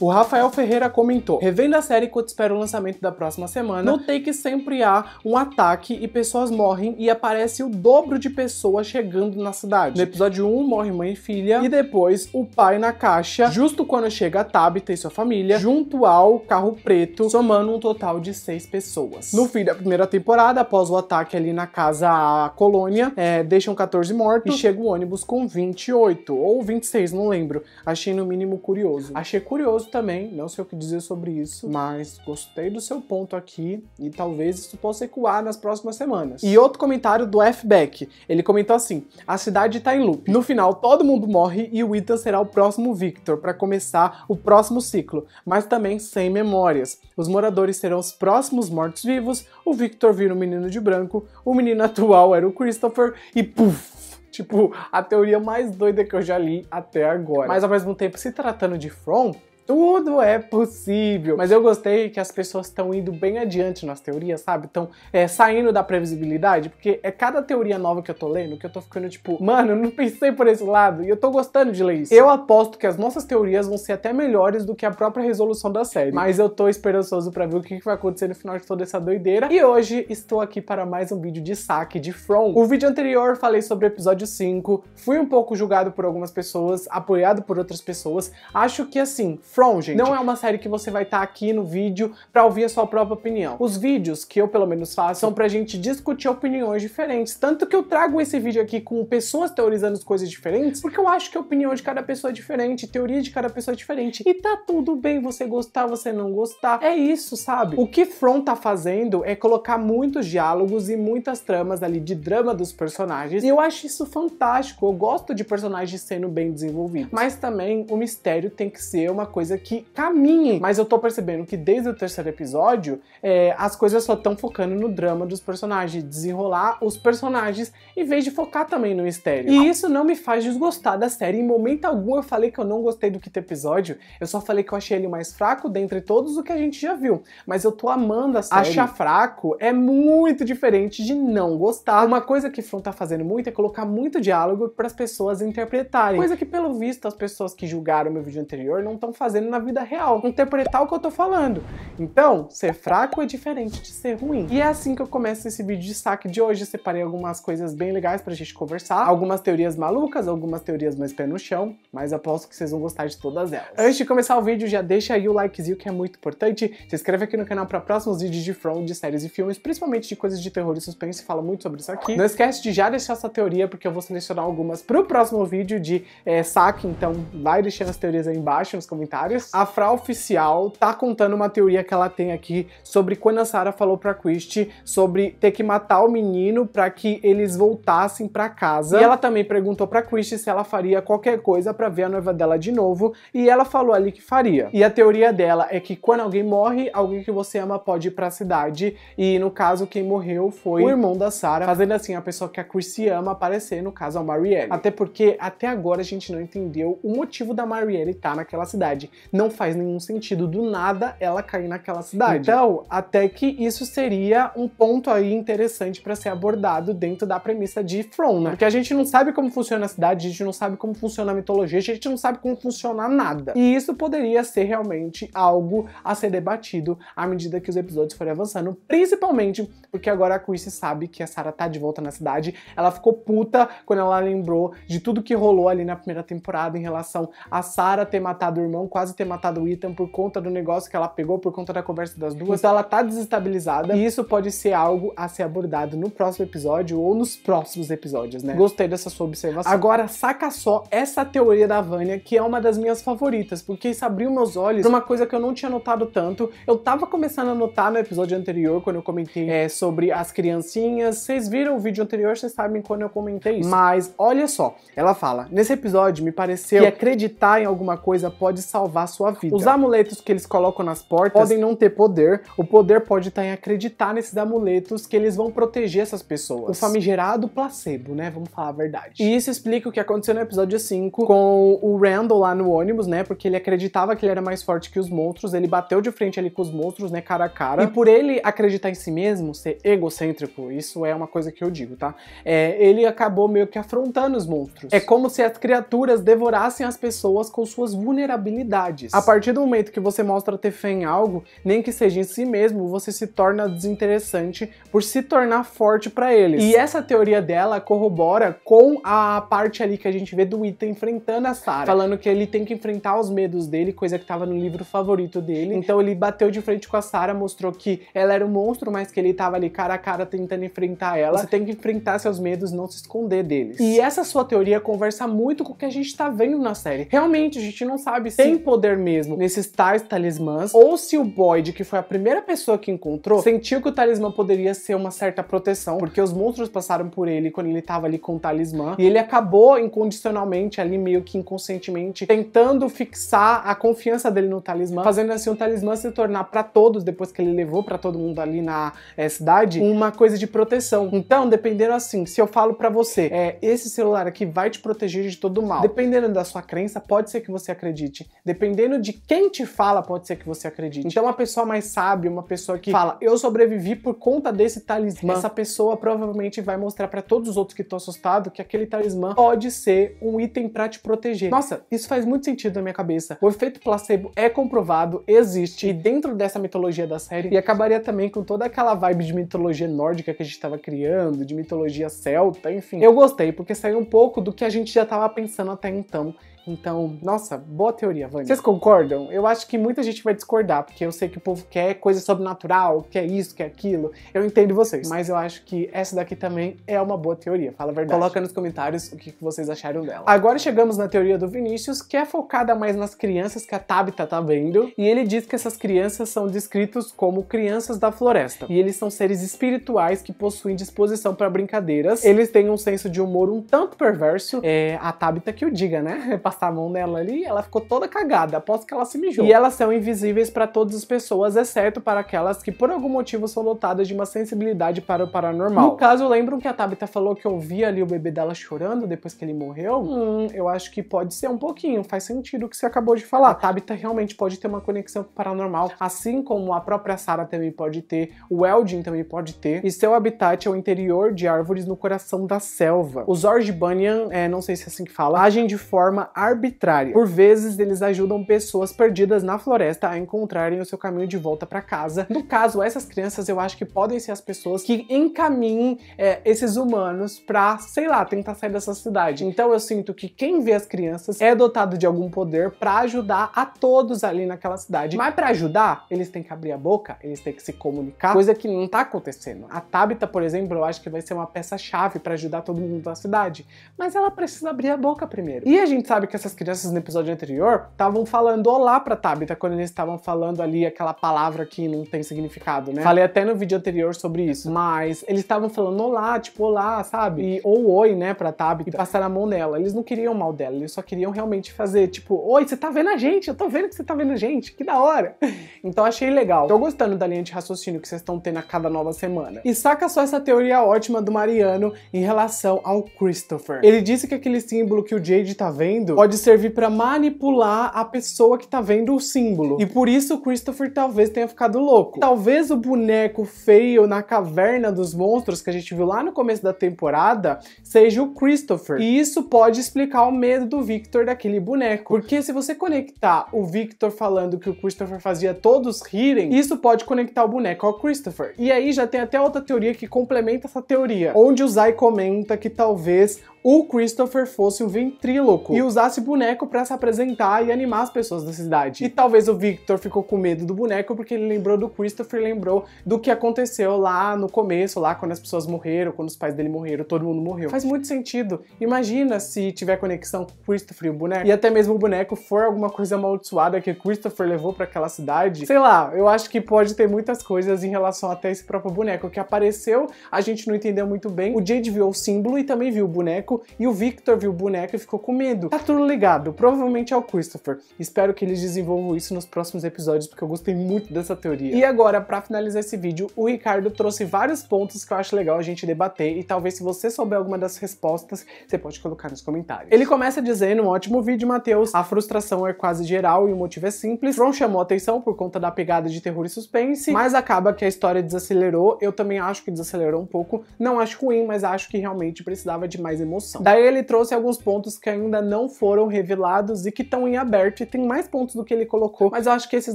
O Rafael Ferreira comentou: revendo a série quando espero o lançamento da próxima semana, notei que sempre há um ataque e pessoas morrem e aparece o dobro de pessoas chegando na cidade. No episódio 1, morre mãe e filha, e depois o pai na caixa, justo quando chega a Tabitha e sua família, junto ao carro preto, somando um total de seis pessoas. No fim da primeira temporada, após o ataque ali na casa à colônia, é, deixam 14 mortos e chega o ônibus com 28 ou 26, não lembro. Achei no mínimo curioso. Achei curioso Curioso também, não sei o que dizer sobre isso, mas gostei do seu ponto aqui e talvez isso possa ecoar nas próximas semanas. E outro comentário do F-Beck, ele comentou assim, a cidade tá em loop. No final, todo mundo morre e o Ethan será o próximo Victor para começar o próximo ciclo, mas também sem memórias. Os moradores serão os próximos mortos-vivos, o Victor vira o um menino de branco, o menino atual era o Christopher e puf, Tipo, a teoria mais doida que eu já li até agora. Mas ao mesmo tempo, se tratando de From, tudo é possível. Mas eu gostei que as pessoas estão indo bem adiante nas teorias, sabe? Estão é, saindo da previsibilidade, porque é cada teoria nova que eu tô lendo que eu tô ficando tipo, mano, eu não pensei por esse lado e eu tô gostando de ler isso. Eu aposto que as nossas teorias vão ser até melhores do que a própria resolução da série. Mas eu tô esperançoso para ver o que vai acontecer no final de toda essa doideira. E hoje estou aqui para mais um vídeo de saque de From. O vídeo anterior falei sobre o episódio 5, fui um pouco julgado por algumas pessoas, apoiado por outras pessoas. Acho que assim, From, gente. Não é uma série que você vai estar tá aqui no vídeo para ouvir a sua própria opinião. Os vídeos que eu, pelo menos, faço são pra gente discutir opiniões diferentes. Tanto que eu trago esse vídeo aqui com pessoas teorizando coisas diferentes, porque eu acho que a opinião de cada pessoa é diferente, teoria de cada pessoa é diferente. E tá tudo bem você gostar, você não gostar. É isso, sabe? O que From tá fazendo é colocar muitos diálogos e muitas tramas ali de drama dos personagens. E eu acho isso fantástico. Eu gosto de personagens sendo bem desenvolvidos. Mas também o mistério tem que ser uma coisa coisa que caminhe. Mas eu tô percebendo que desde o terceiro episódio, é, as coisas só estão focando no drama dos personagens, desenrolar os personagens, em vez de focar também no mistério. E isso não me faz desgostar da série. Em momento algum eu falei que eu não gostei do quinto episódio, eu só falei que eu achei ele mais fraco dentre todos o que a gente já viu. Mas eu tô amando a série. Achar fraco é muito diferente de não gostar. Uma coisa que Front tá fazendo muito é colocar muito diálogo para as pessoas interpretarem. Coisa que, pelo visto, as pessoas que julgaram meu vídeo anterior não estão fazendo fazendo na vida real, interpretar o que eu tô falando. Então, ser fraco é diferente de ser ruim. E é assim que eu começo esse vídeo de destaque de hoje. Separei algumas coisas bem legais pra gente conversar, algumas teorias malucas, algumas teorias mais pé no chão, mas aposto que vocês vão gostar de todas elas. Antes de começar o vídeo, já deixa aí o likezinho que é muito importante, se inscreve aqui no canal para próximos vídeos de From, de séries e filmes, principalmente de coisas de terror e suspense, fala muito sobre isso aqui. Não esquece de já deixar essa teoria, porque eu vou selecionar algumas pro próximo vídeo de é, saque, então vai deixando as teorias aí embaixo nos comentários comentários. A Fra Oficial tá contando uma teoria que ela tem aqui sobre quando a Sarah falou pra Christie sobre ter que matar o menino para que eles voltassem para casa. E ela também perguntou pra Christie se ela faria qualquer coisa para ver a noiva dela de novo e ela falou ali que faria. E a teoria dela é que quando alguém morre, alguém que você ama pode ir pra cidade e no caso quem morreu foi o irmão da Sarah, fazendo assim a pessoa que a Christie ama aparecer, no caso a Marielle. Até porque até agora a gente não entendeu o motivo da Marielle estar tá naquela cidade. Não faz nenhum sentido do nada ela cair naquela cidade. Então, até que isso seria um ponto aí interessante para ser abordado dentro da premissa de From, né? Porque a gente não sabe como funciona a cidade, a gente não sabe como funciona a mitologia, a gente não sabe como funciona nada. E isso poderia ser realmente algo a ser debatido à medida que os episódios forem avançando, principalmente porque agora a Chrissy sabe que a Sarah tá de volta na cidade. Ela ficou puta quando ela lembrou de tudo que rolou ali na primeira temporada em relação a Sarah ter matado o irmão com quase ter matado o Ethan por conta do negócio que ela pegou, por conta da conversa das duas. Então ela tá desestabilizada e isso pode ser algo a ser abordado no próximo episódio ou nos próximos episódios, né? Gostei dessa sua observação. Agora, saca só essa teoria da Vânia, que é uma das minhas favoritas, porque isso abriu meus olhos pra uma coisa que eu não tinha notado tanto. Eu tava começando a notar no episódio anterior, quando eu comentei é, sobre as criancinhas. Vocês viram o vídeo anterior, vocês sabem quando eu comentei isso. Mas olha só, ela fala: nesse episódio me pareceu que acreditar em alguma coisa pode salvar salvar a sua vida. Os amuletos que eles colocam nas portas podem não ter poder, o poder pode estar em acreditar nesses amuletos que eles vão proteger essas pessoas. O famigerado placebo, né? Vamos falar a verdade. E isso explica o que aconteceu no episódio 5 com o Randall lá no ônibus, né? Porque ele acreditava que ele era mais forte que os monstros, ele bateu de frente ali com os monstros, né? Cara a cara. E por ele acreditar em si mesmo, ser egocêntrico, isso é uma coisa que eu digo, tá? É, ele acabou meio que afrontando os monstros. É como se as criaturas devorassem as pessoas com suas vulnerabilidades habilidades. A partir do momento que você mostra ter fé em algo, nem que seja em si mesmo, você se torna desinteressante por se tornar forte para eles. E essa teoria dela corrobora com a parte ali que a gente vê do Ita enfrentando a Sarah, falando que ele tem que enfrentar os medos dele, coisa que tava no livro favorito dele. Então ele bateu de frente com a Sarah, mostrou que ela era um monstro, mas que ele tava ali cara a cara tentando enfrentar ela. Você tem que enfrentar seus medos, não se esconder deles. E essa sua teoria conversa muito com o que a gente tá vendo na série. Realmente, a gente não sabe se poder mesmo nesses tais talismãs, ou se o Boyd, que foi a primeira pessoa que encontrou, sentiu que o talismã poderia ser uma certa proteção, porque os monstros passaram por ele quando ele estava ali com o talismã, e ele acabou incondicionalmente ali, meio que inconscientemente, tentando fixar a confiança dele no talismã, fazendo assim o talismã se tornar para todos, depois que ele levou para todo mundo ali na é, cidade, uma coisa de proteção. Então, dependendo assim, se eu falo para você, é, esse celular aqui vai te proteger de todo mal, dependendo da sua crença, pode ser que você acredite. Dep Dependendo de quem te fala, pode ser que você acredite. Então, uma pessoa mais sábia, uma pessoa que fala, eu sobrevivi por conta desse talismã, essa pessoa provavelmente vai mostrar para todos os outros que estão assustados que aquele talismã pode ser um item para te proteger. Nossa, isso faz muito sentido na minha cabeça. O efeito placebo é comprovado, existe, e dentro dessa mitologia da série, e acabaria também com toda aquela vibe de mitologia nórdica que a gente estava criando, de mitologia celta, enfim. Eu gostei, porque saiu um pouco do que a gente já estava pensando até então então, nossa, boa teoria, Vânia. Vocês concordam? Eu acho que muita gente vai discordar, porque eu sei que o povo quer coisa sobrenatural, quer isso, quer aquilo. Eu entendo vocês. Mas eu acho que essa daqui também é uma boa teoria, fala a verdade. Coloca nos comentários o que vocês acharam dela. Agora chegamos na teoria do Vinícius, que é focada mais nas crianças que a Tabitha tá vendo. E ele diz que essas crianças são descritos como crianças da floresta. E eles são seres espirituais que possuem disposição para brincadeiras. Eles têm um senso de humor um tanto perverso. É a Tabitha que o diga, né? passar a mão nela ali, ela ficou toda cagada. Aposto que ela se mijou. E elas são invisíveis para todas as pessoas, exceto é para aquelas que por algum motivo são dotadas de uma sensibilidade para o paranormal. No caso, lembram que a Tabitha falou que ouvia ali o bebê dela chorando depois que ele morreu? Hum, eu acho que pode ser um pouquinho, faz sentido o que você acabou de falar. A Tabitha realmente pode ter uma conexão com o paranormal, assim como a própria Sarah também pode ter, o Eldin também pode ter, e seu habitat é o interior de árvores no coração da selva. Os Orge Bunyan, é, não sei se é assim que fala, agem de forma arbitrária. Por vezes, eles ajudam pessoas perdidas na floresta a encontrarem o seu caminho de volta para casa. No caso, essas crianças eu acho que podem ser as pessoas que encaminhem é, esses humanos para, sei lá, tentar sair dessa cidade. Então eu sinto que quem vê as crianças é dotado de algum poder para ajudar a todos ali naquela cidade. Mas para ajudar, eles têm que abrir a boca, eles têm que se comunicar, coisa que não tá acontecendo. A Tabita, por exemplo, eu acho que vai ser uma peça chave para ajudar todo mundo da cidade, mas ela precisa abrir a boca primeiro. E a gente sabe que essas crianças no episódio anterior estavam falando olá pra Tabita quando eles estavam falando ali aquela palavra que não tem significado, né? Falei até no vídeo anterior sobre isso, mas eles estavam falando olá, tipo olá, sabe? E, ou oi, né, pra Tabita e passar a mão nela. Eles não queriam mal dela, eles só queriam realmente fazer tipo, oi, você tá vendo a gente? Eu tô vendo que você tá vendo a gente, que da hora. Então achei legal. Tô gostando da linha de raciocínio que vocês estão tendo a cada nova semana. E saca só essa teoria ótima do Mariano em relação ao Christopher. Ele disse que aquele símbolo que o Jade tá vendo pode servir para manipular a pessoa que tá vendo o símbolo. E por isso o Christopher talvez tenha ficado louco. Talvez o boneco feio na caverna dos monstros que a gente viu lá no começo da temporada seja o Christopher. E isso pode explicar o medo do Victor daquele boneco. Porque se você conectar o Victor falando que o Christopher fazia todos rirem, isso pode conectar o boneco ao Christopher. E aí já tem até outra teoria que complementa essa teoria, onde o Zai comenta que talvez o Christopher fosse um ventríloco e usar usasse boneco para se apresentar e animar as pessoas da cidade. E talvez o Victor ficou com medo do boneco porque ele lembrou do Christopher, lembrou do que aconteceu lá no começo, lá quando as pessoas morreram, quando os pais dele morreram, todo mundo morreu. Faz muito sentido. Imagina se tiver conexão com o Christopher e o boneco, e até mesmo o boneco for alguma coisa amaldiçoada que o Christopher levou para aquela cidade. Sei lá, eu acho que pode ter muitas coisas em relação até esse próprio boneco que apareceu, a gente não entendeu muito bem. O Jade viu o símbolo e também viu o boneco, e o Victor viu o boneco e ficou com medo. Tá tudo ligado, provavelmente ao é Christopher. Espero que eles desenvolvam isso nos próximos episódios, porque eu gostei muito dessa teoria. E agora, para finalizar esse vídeo, o Ricardo trouxe vários pontos que eu acho legal a gente debater, e talvez se você souber alguma das respostas, você pode colocar nos comentários. Ele começa dizendo, um ótimo vídeo, Matheus, a frustração é quase geral e o motivo é simples. From chamou atenção por conta da pegada de terror e suspense, mas acaba que a história desacelerou, eu também acho que desacelerou um pouco, não acho ruim, mas acho que realmente precisava de mais emoção. Daí ele trouxe alguns pontos que ainda não foram foram revelados e que estão em aberto, e tem mais pontos do que ele colocou, mas eu acho que esses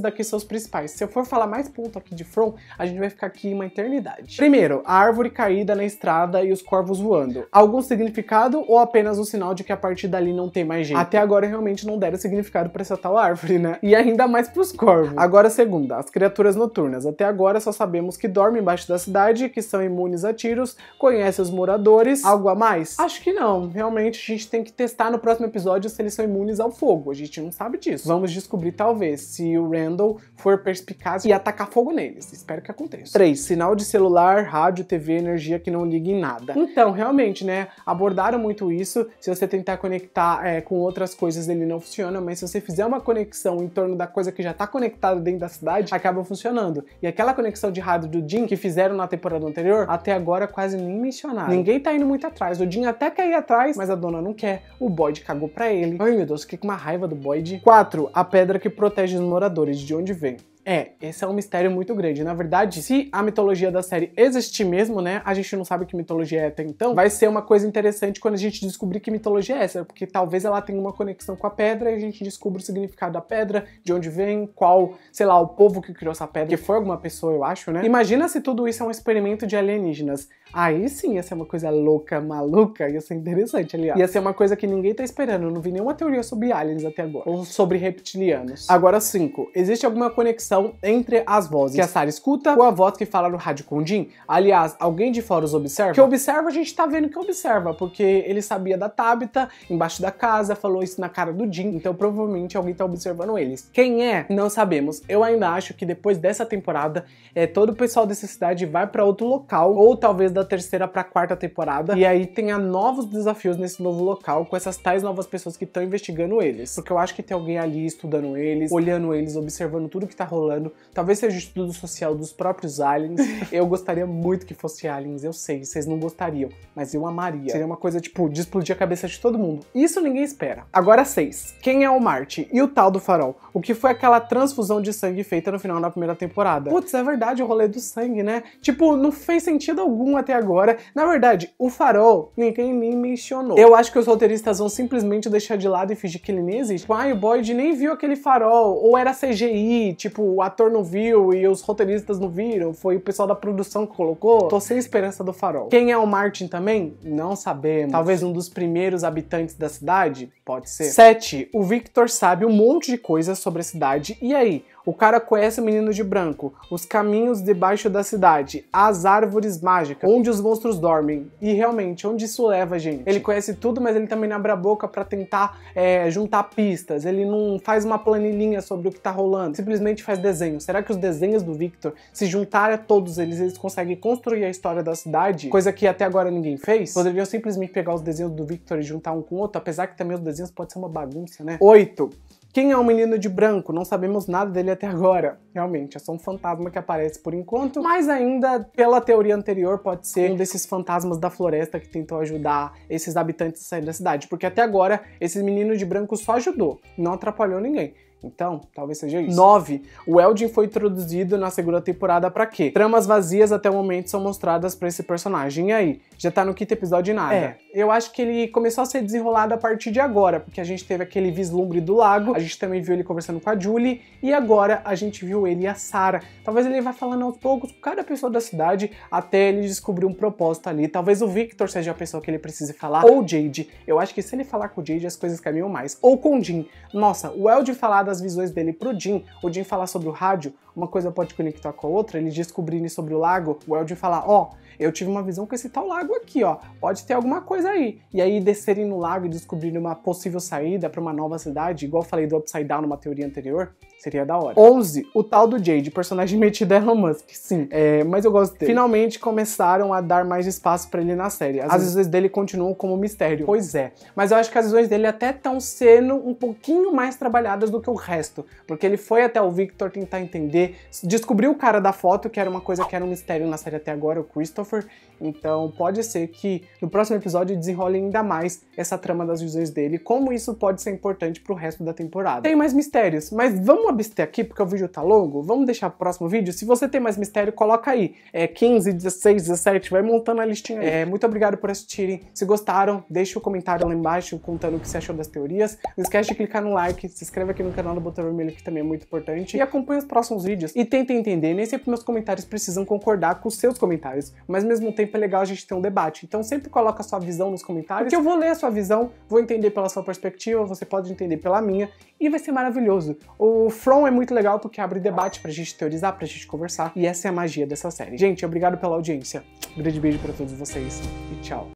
daqui são os principais. Se eu for falar mais ponto aqui de From, a gente vai ficar aqui uma eternidade. Primeiro, a árvore caída na estrada e os corvos voando. Algum significado ou apenas um sinal de que a partir dali não tem mais gente? Até agora realmente não deram significado para essa tal árvore, né? E ainda mais pros corvos. Agora, segunda, as criaturas noturnas. Até agora só sabemos que dormem embaixo da cidade, que são imunes a tiros, conhecem os moradores. Algo a mais? Acho que não. Realmente a gente tem que testar no próximo episódio episódio se eles são imunes ao fogo. A gente não sabe disso. Vamos descobrir, talvez, se o Randall for perspicaz e atacar fogo neles. Espero que aconteça. 3. Sinal de celular, rádio, TV, energia que não liga em nada. Então, realmente, né? Abordaram muito isso. Se você tentar conectar é, com outras coisas, ele não funciona. Mas se você fizer uma conexão em torno da coisa que já está conectada dentro da cidade, acaba funcionando. E aquela conexão de rádio do Jim que fizeram na temporada anterior, até agora quase nem mencionaram. Ninguém tá indo muito atrás. O Jim até quer ir atrás, mas a dona não quer. O Boyd cagou pra ele ele. Ai meu Deus, fiquei com uma raiva do Boyd. 4. A pedra que protege os moradores de onde vem. É, esse é um mistério muito grande. Na verdade, se a mitologia da série existir mesmo, né? A gente não sabe que mitologia é até então. Vai ser uma coisa interessante quando a gente descobrir que mitologia é essa, porque talvez ela tenha uma conexão com a pedra e a gente descubra o significado da pedra, de onde vem, qual, sei lá, o povo que criou essa pedra, que foi alguma pessoa, eu acho, né? Imagina se tudo isso é um experimento de alienígenas. Aí sim ia ser uma coisa louca, maluca, ia ser interessante, aliás. Ia ser uma coisa que ninguém tá esperando. Eu não vi nenhuma teoria sobre aliens até agora, ou sobre reptilianos. Agora, cinco. Existe alguma conexão conexão entre as vozes que a Sarah escuta com a voz que fala no rádio com o Jim. Aliás, alguém de fora os observa? Que observa, a gente tá vendo que observa, porque ele sabia da Tabita embaixo da casa, falou isso na cara do Jim, então provavelmente alguém tá observando eles. Quem é? Não sabemos. Eu ainda acho que depois dessa temporada, é, todo o pessoal dessa cidade vai para outro local, ou talvez da terceira pra quarta temporada, e aí tenha novos desafios nesse novo local com essas tais novas pessoas que estão investigando eles. Porque eu acho que tem alguém ali estudando eles, olhando eles, observando tudo que tá rolando rolando. Talvez seja o estudo social dos próprios aliens. Eu gostaria muito que fosse aliens, eu sei, vocês não gostariam, mas eu amaria. Seria uma coisa, tipo, de explodir a cabeça de todo mundo. Isso ninguém espera. Agora, seis. Quem é o Marte? E o tal do farol? O que foi aquela transfusão de sangue feita no final da primeira temporada? Putz, é verdade o rolê do sangue, né? Tipo, não fez sentido algum até agora. Na verdade, o farol, ninguém nem mencionou. Eu acho que os roteiristas vão simplesmente deixar de lado e fingir que ele nem existe. Tipo, o Boyd nem viu aquele farol, ou era CGI, tipo, o ator não viu e os roteiristas não viram, foi o pessoal da produção que colocou. Tô sem esperança do farol. Quem é o Martin também? Não sabemos. Talvez um dos primeiros habitantes da cidade? Pode ser. 7. O Victor sabe um monte de coisas sobre a cidade. E aí? O cara conhece o menino de branco, os caminhos debaixo da cidade, as árvores mágicas, onde os monstros dormem. E realmente, onde isso leva, gente? Ele conhece tudo, mas ele também abre a boca para tentar é, juntar pistas. Ele não faz uma planilhinha sobre o que tá rolando, simplesmente faz desenhos. Será que os desenhos do Victor, se juntarem a todos eles, eles conseguem construir a história da cidade? Coisa que até agora ninguém fez? Poderiam simplesmente pegar os desenhos do Victor e juntar um com o outro, apesar que também os desenhos podem ser uma bagunça, né? 8. Quem é o menino de branco? Não sabemos nada dele até agora. Realmente, é só um fantasma que aparece por enquanto, mas ainda, pela teoria anterior, pode ser um desses fantasmas da floresta que tentou ajudar esses habitantes a sair da cidade, porque até agora esse menino de branco só ajudou, não atrapalhou ninguém. Então, talvez seja isso. 9. O Eldin foi introduzido na segunda temporada para quê? Tramas vazias até o momento são mostradas para esse personagem. E aí? Já tá no quinto episódio e nada. É, eu acho que ele começou a ser desenrolado a partir de agora, porque a gente teve aquele vislumbre do lago, a gente também viu ele conversando com a Julie, e agora a gente viu ele e a Sarah. Talvez ele vá falando aos poucos com cada pessoa da cidade até ele descobrir um propósito ali. Talvez o Victor seja a pessoa que ele precise falar, ou Jade. Eu acho que se ele falar com o Jade, as coisas caminham mais. Ou com o Jim. Nossa, o Eldin falar das das visões dele pro Jim, o Jim falar sobre o rádio, uma coisa pode conectar com a outra, ele descobrindo sobre o lago, o Eldin falar, ó, oh, eu tive uma visão com esse tal lago aqui, ó, pode ter alguma coisa aí. E aí descerem no lago e descobrindo uma possível saída para uma nova cidade, igual eu falei do Upside Down numa teoria anterior. Seria da hora. 11. O tal do Jade, personagem metido a Elon Musk. Sim, é, mas eu gosto dele. Finalmente começaram a dar mais espaço para ele na série. As visões dele continuam como mistério. Pois é. Mas eu acho que as visões dele até estão sendo um pouquinho mais trabalhadas do que o resto. Porque ele foi até o Victor tentar entender, descobriu o cara da foto, que era uma coisa que era um mistério na série até agora, o Christopher. Então pode ser que no próximo episódio desenrole ainda mais essa trama das visões dele, como isso pode ser importante pro resto da temporada. Tem mais mistérios, mas vamos abster aqui porque o vídeo tá longo, vamos deixar pro próximo vídeo. Se você tem mais mistério, coloca aí. É 15, 16, 17, vai montando a listinha aí. É, muito obrigado por assistirem. Se gostaram, deixa o um comentário lá embaixo contando o que você achou das teorias. Não esquece de clicar no like, se inscreve aqui no canal do Botão Vermelho que também é muito importante e acompanha os próximos vídeos. E tenta entender, nem sempre meus comentários precisam concordar com os seus comentários, mas ao mesmo tempo é legal a gente ter um debate. Então sempre coloca a sua visão nos comentários, que eu vou ler a sua visão, vou entender pela sua perspectiva, você pode entender pela minha e vai ser maravilhoso. O From é muito legal porque abre debate pra gente teorizar, pra gente conversar, e essa é a magia dessa série. Gente, obrigado pela audiência. Um grande beijo para todos vocês e tchau.